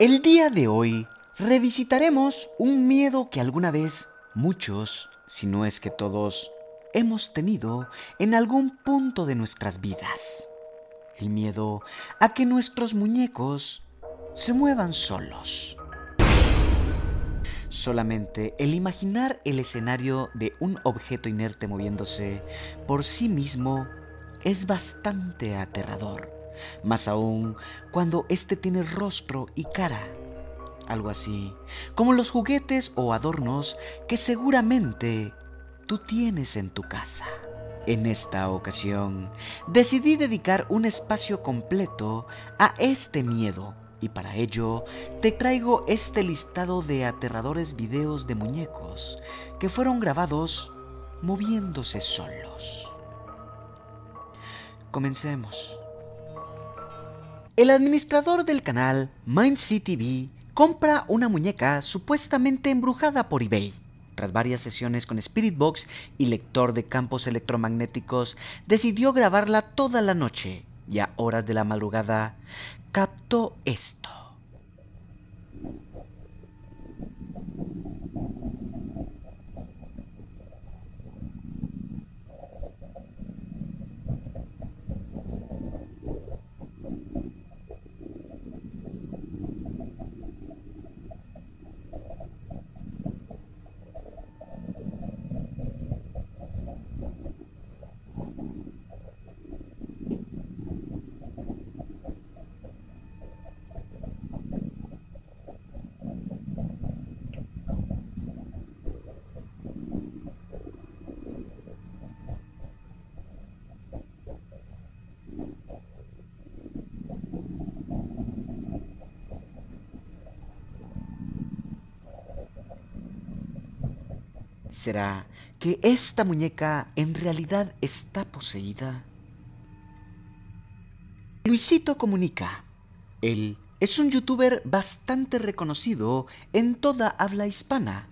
El día de hoy revisitaremos un miedo que alguna vez muchos, si no es que todos, hemos tenido en algún punto de nuestras vidas. El miedo a que nuestros muñecos se muevan solos. Solamente el imaginar el escenario de un objeto inerte moviéndose por sí mismo es bastante aterrador más aún cuando éste tiene rostro y cara, algo así como los juguetes o adornos que seguramente tú tienes en tu casa. En esta ocasión, decidí dedicar un espacio completo a este miedo y para ello te traigo este listado de aterradores videos de muñecos que fueron grabados moviéndose solos. Comencemos. El administrador del canal, MindCTV, compra una muñeca supuestamente embrujada por eBay. Tras varias sesiones con Spiritbox y lector de campos electromagnéticos, decidió grabarla toda la noche y a horas de la madrugada captó esto. ¿Será que esta muñeca en realidad está poseída? Luisito Comunica. Él es un youtuber bastante reconocido en toda habla hispana.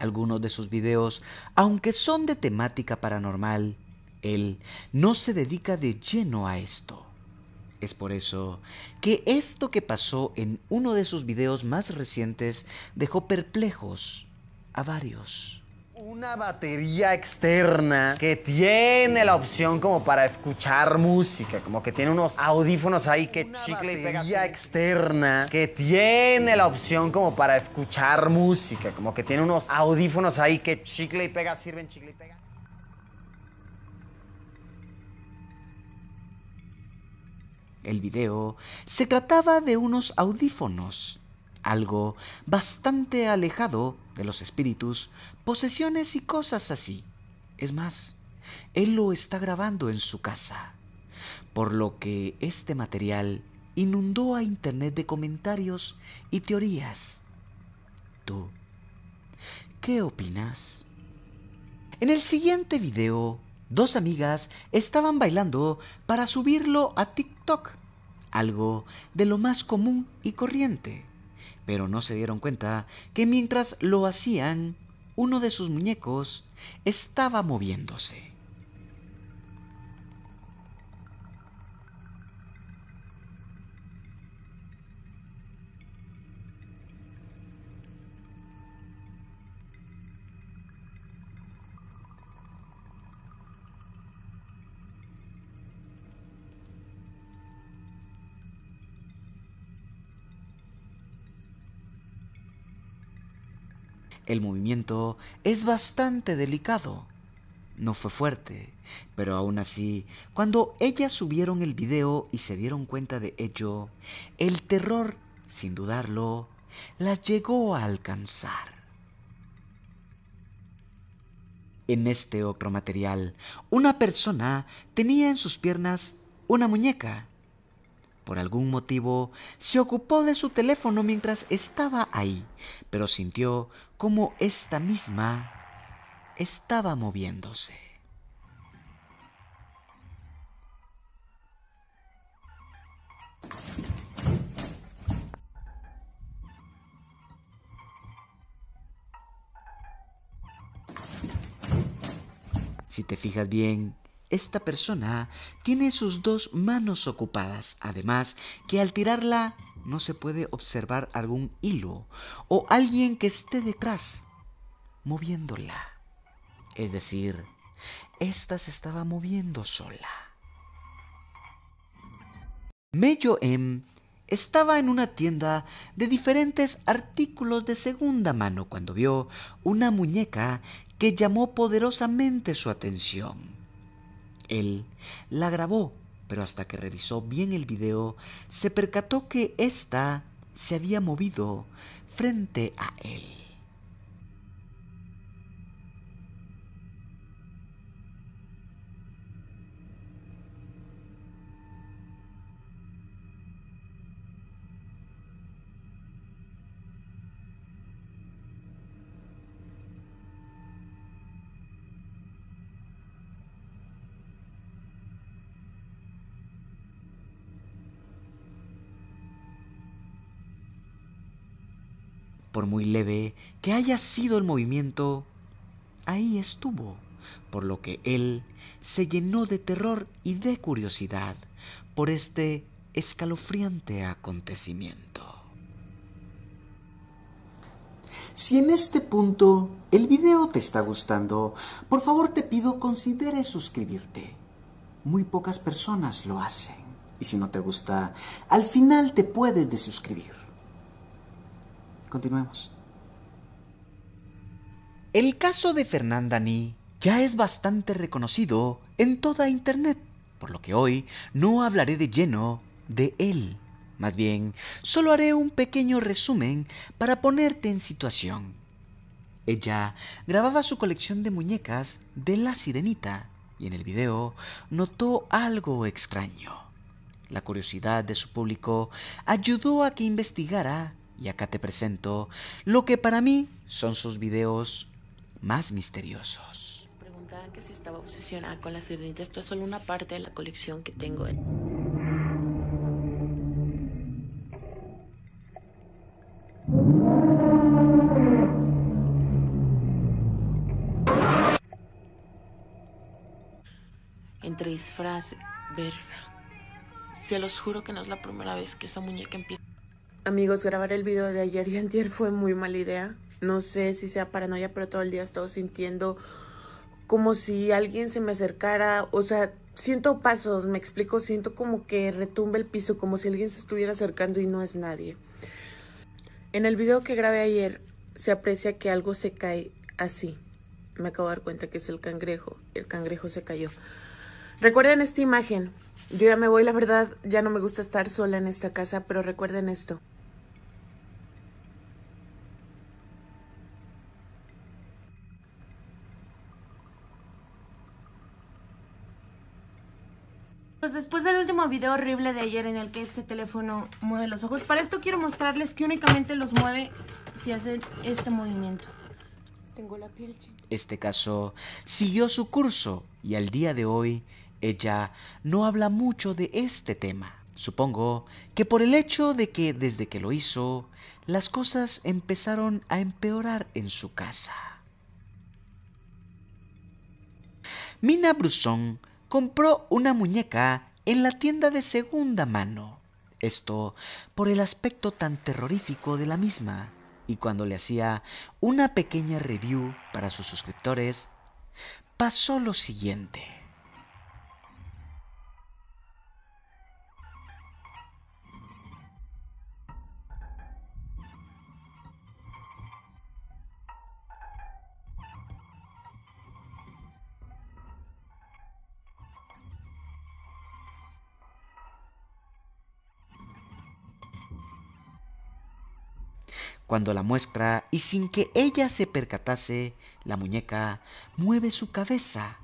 Algunos de sus videos, aunque son de temática paranormal, él no se dedica de lleno a esto. Es por eso que esto que pasó en uno de sus videos más recientes dejó perplejos a varios una batería externa que tiene la opción como para escuchar música, como que tiene unos audífonos ahí que chicle y pega. Batería externa que tiene la opción como para escuchar música, como que tiene unos audífonos ahí que chicle y pega sirven chicle y pega. El video se trataba de unos audífonos algo bastante alejado de los espíritus, posesiones y cosas así. Es más, él lo está grabando en su casa, por lo que este material inundó a Internet de comentarios y teorías. ¿Tú qué opinas? En el siguiente video, dos amigas estaban bailando para subirlo a TikTok, algo de lo más común y corriente pero no se dieron cuenta que mientras lo hacían, uno de sus muñecos estaba moviéndose. El movimiento es bastante delicado. No fue fuerte, pero aún así, cuando ellas subieron el video y se dieron cuenta de ello, el terror, sin dudarlo, las llegó a alcanzar. En este otro material, una persona tenía en sus piernas una muñeca. Por algún motivo, se ocupó de su teléfono mientras estaba ahí, pero sintió como esta misma estaba moviéndose. Si te fijas bien, esta persona tiene sus dos manos ocupadas, además que al tirarla no se puede observar algún hilo o alguien que esté detrás moviéndola. Es decir, ésta se estaba moviendo sola. Mello M estaba en una tienda de diferentes artículos de segunda mano cuando vio una muñeca que llamó poderosamente su atención él, la grabó, pero hasta que revisó bien el video, se percató que ésta se había movido frente a él. Por muy leve que haya sido el movimiento, ahí estuvo, por lo que él se llenó de terror y de curiosidad por este escalofriante acontecimiento. Si en este punto el video te está gustando, por favor te pido consideres suscribirte. Muy pocas personas lo hacen. Y si no te gusta, al final te puedes desuscribir. Continuemos. El caso de Fernanda Ni ya es bastante reconocido en toda Internet, por lo que hoy no hablaré de lleno de él. Más bien, solo haré un pequeño resumen para ponerte en situación. Ella grababa su colección de muñecas de la sirenita y en el video notó algo extraño. La curiosidad de su público ayudó a que investigara y acá te presento lo que para mí son sus videos más misteriosos. Les preguntaban que si estaba obsesionada con la sirenitas. Esto es solo una parte de la colección que tengo. Entre frases verga. Se los juro que no es la primera vez que esa muñeca empieza. Amigos, grabar el video de ayer y anterior fue muy mala idea. No sé si sea paranoia, pero todo el día estoy sintiendo como si alguien se me acercara. O sea, siento pasos, me explico, siento como que retumba el piso, como si alguien se estuviera acercando y no es nadie. En el video que grabé ayer se aprecia que algo se cae así. Me acabo de dar cuenta que es el cangrejo. El cangrejo se cayó. Recuerden esta imagen. Yo ya me voy, la verdad, ya no me gusta estar sola en esta casa, pero recuerden esto. después del último video horrible de ayer en el que este teléfono mueve los ojos, para esto quiero mostrarles que únicamente los mueve si hace este movimiento. Tengo la piel Este caso siguió su curso y al día de hoy ella no habla mucho de este tema. Supongo que por el hecho de que desde que lo hizo, las cosas empezaron a empeorar en su casa. Mina Brusson compró una muñeca en la tienda de segunda mano. Esto por el aspecto tan terrorífico de la misma. Y cuando le hacía una pequeña review para sus suscriptores, pasó lo siguiente. Cuando la muestra, y sin que ella se percatase, la muñeca mueve su cabeza.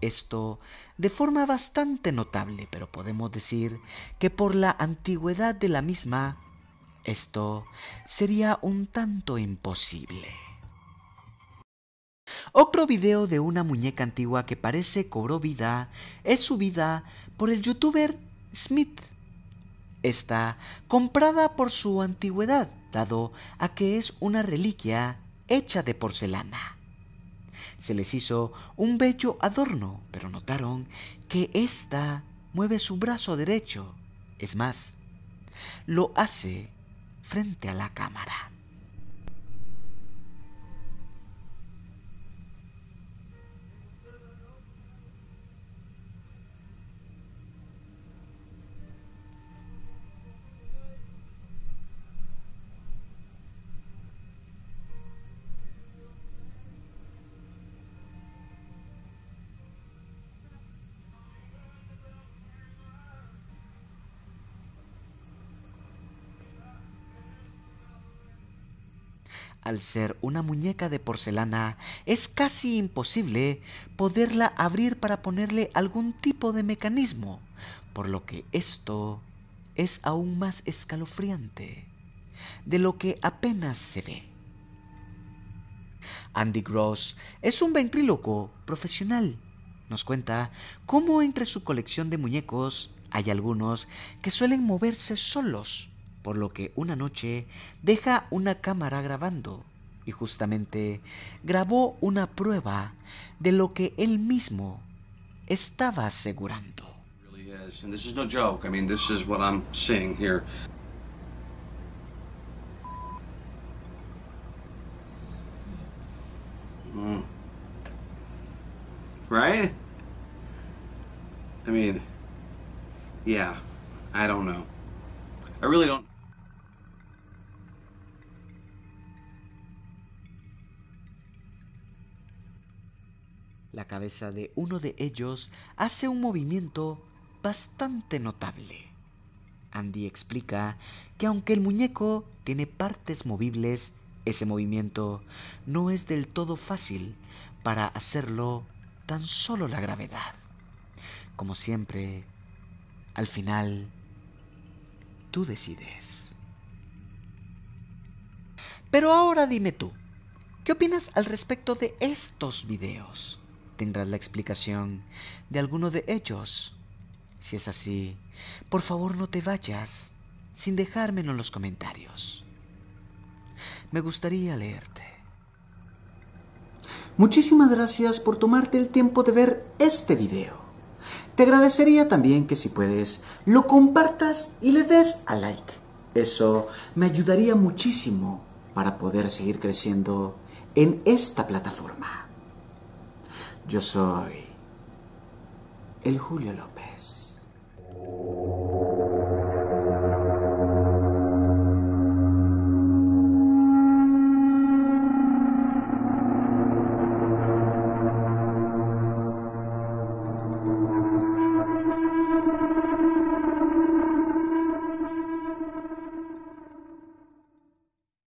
Esto de forma bastante notable, pero podemos decir que por la antigüedad de la misma, esto sería un tanto imposible. Otro video de una muñeca antigua que parece cobró vida es subida por el youtuber Smith está comprada por su antigüedad, dado a que es una reliquia hecha de porcelana. Se les hizo un bello adorno, pero notaron que ésta mueve su brazo derecho. Es más, lo hace frente a la cámara. Al ser una muñeca de porcelana, es casi imposible poderla abrir para ponerle algún tipo de mecanismo, por lo que esto es aún más escalofriante de lo que apenas se ve. Andy Gross es un ventríloco profesional. Nos cuenta cómo entre su colección de muñecos hay algunos que suelen moverse solos por lo que una noche deja una cámara grabando y justamente grabó una prueba de lo que él mismo estaba asegurando. Right? I mean, yeah, I don't know. I really don't. La cabeza de uno de ellos hace un movimiento bastante notable. Andy explica que aunque el muñeco tiene partes movibles, ese movimiento no es del todo fácil para hacerlo tan solo la gravedad. Como siempre, al final, tú decides. Pero ahora dime tú, ¿qué opinas al respecto de estos videos? tendrás la explicación de alguno de ellos. Si es así, por favor no te vayas sin dejármelo en los comentarios. Me gustaría leerte. Muchísimas gracias por tomarte el tiempo de ver este video. Te agradecería también que si puedes, lo compartas y le des a like. Eso me ayudaría muchísimo para poder seguir creciendo en esta plataforma. Yo soy el Julio López.